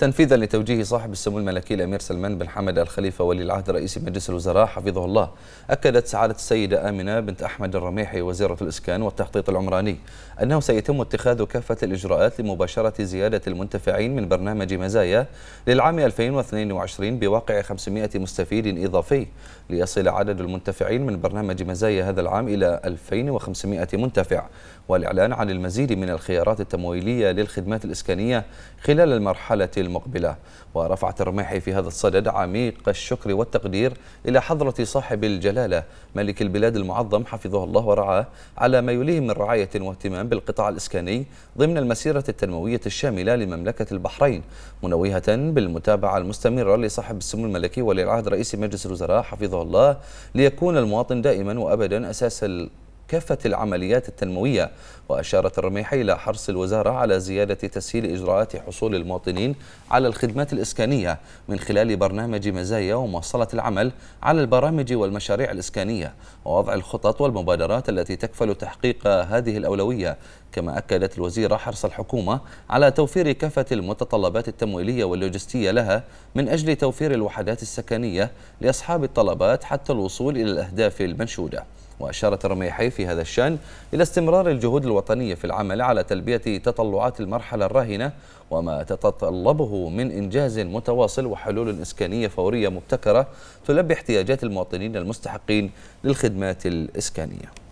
تنفيذا لتوجيه صاحب السمو الملكي الأمير سلمان بن حمد الخليفة ولي العهد رئيس مجلس الوزراء حفظه الله أكدت سعادة السيدة آمنة بنت أحمد الرميحي وزيرة الإسكان والتخطيط العمراني أنه سيتم اتخاذ كافة الإجراءات لمباشرة زيادة المنتفعين من برنامج مزايا للعام 2022 بواقع 500 مستفيد إضافي ليصل عدد المنتفعين من برنامج مزايا هذا العام إلى 2500 منتفع والإعلان عن المزيد من الخيارات التمويلية للخدمات الإسكانية خلال المرحلة المقبلة ورفعت الرميحي في هذا الصدد عميق الشكر والتقدير إلى حضرة صاحب الجلالة ملك البلاد المعظم حفظه الله ورعاه على ما يليه من رعاية واهتمام بالقطاع الإسكاني ضمن المسيرة التنموية الشاملة لمملكة البحرين منوهة بالمتابعة المستمرة لصاحب السمو الملكي ولي العهد رئيس مجلس الوزراء حفظه الله ليكون المواطن دائما وأبدا أساس كافة العمليات التنموية وأشارت الرميحي إلى حرص الوزارة على زيادة تسهيل إجراءات حصول المواطنين على الخدمات الإسكانية من خلال برنامج مزايا ومواصلة العمل على البرامج والمشاريع الإسكانية ووضع الخطط والمبادرات التي تكفل تحقيق هذه الأولوية كما أكدت الوزيرة حرص الحكومة على توفير كافة المتطلبات التمويلية واللوجستية لها من أجل توفير الوحدات السكنية لأصحاب الطلبات حتى الوصول إلى الأهداف المنشودة وأشارت الرميحي في هذا الشأن إلى استمرار الجهود الوطنية في العمل على تلبية تطلعات المرحلة الراهنة وما تتطلبه من إنجاز متواصل وحلول إسكانية فورية مبتكرة تلبي احتياجات المواطنين المستحقين للخدمات الإسكانية